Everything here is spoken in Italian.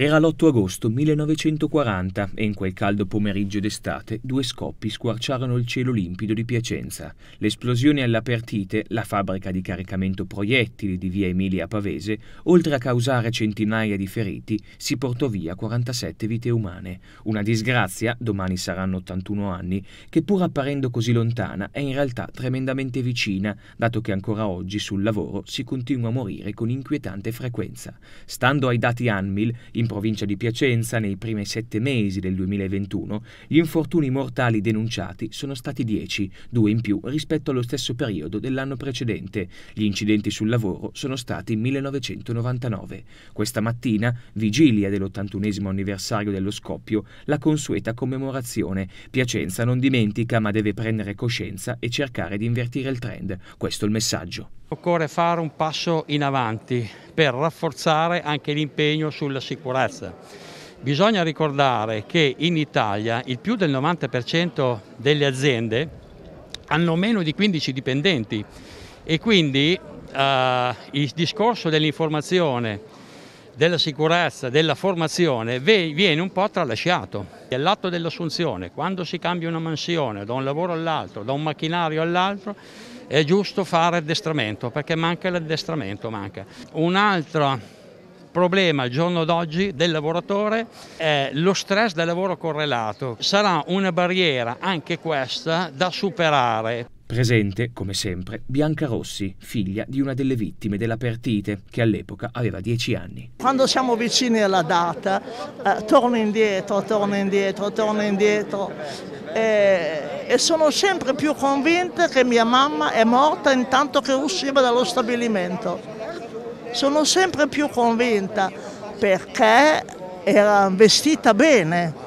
Era l'8 agosto 1940 e in quel caldo pomeriggio d'estate due scoppi squarciarono il cielo limpido di Piacenza. L'esplosione all'Apertite, la fabbrica di caricamento proiettili di via Emilia Pavese, oltre a causare centinaia di feriti, si portò via 47 vite umane. Una disgrazia, domani saranno 81 anni, che pur apparendo così lontana è in realtà tremendamente vicina, dato che ancora oggi sul lavoro si continua a morire con inquietante frequenza. Stando ai dati ANMIL, in provincia di Piacenza, nei primi sette mesi del 2021, gli infortuni mortali denunciati sono stati 10, due in più rispetto allo stesso periodo dell'anno precedente. Gli incidenti sul lavoro sono stati 1999. Questa mattina, vigilia dell'81 anniversario dello scoppio, la consueta commemorazione. Piacenza non dimentica ma deve prendere coscienza e cercare di invertire il trend. Questo è il messaggio. Occorre fare un passo in avanti per rafforzare anche l'impegno sulla sicurezza. Bisogna ricordare che in Italia il più del 90% delle aziende hanno meno di 15 dipendenti e quindi eh, il discorso dell'informazione, della sicurezza, della formazione viene un po' tralasciato. All'atto dell'assunzione, quando si cambia una mansione da un lavoro all'altro, da un macchinario all'altro, è giusto fare addestramento perché manca l'addestramento. Manca. Un altro problema al giorno d'oggi del lavoratore è lo stress del lavoro correlato. Sarà una barriera anche questa da superare. Presente, come sempre, Bianca Rossi, figlia di una delle vittime della Pertite, che all'epoca aveva 10 anni. Quando siamo vicini alla data, eh, torno indietro, torno indietro, torno indietro e, eh, e sono sempre più convinta che mia mamma è morta intanto che usciva dallo stabilimento. Sono sempre più convinta perché era vestita bene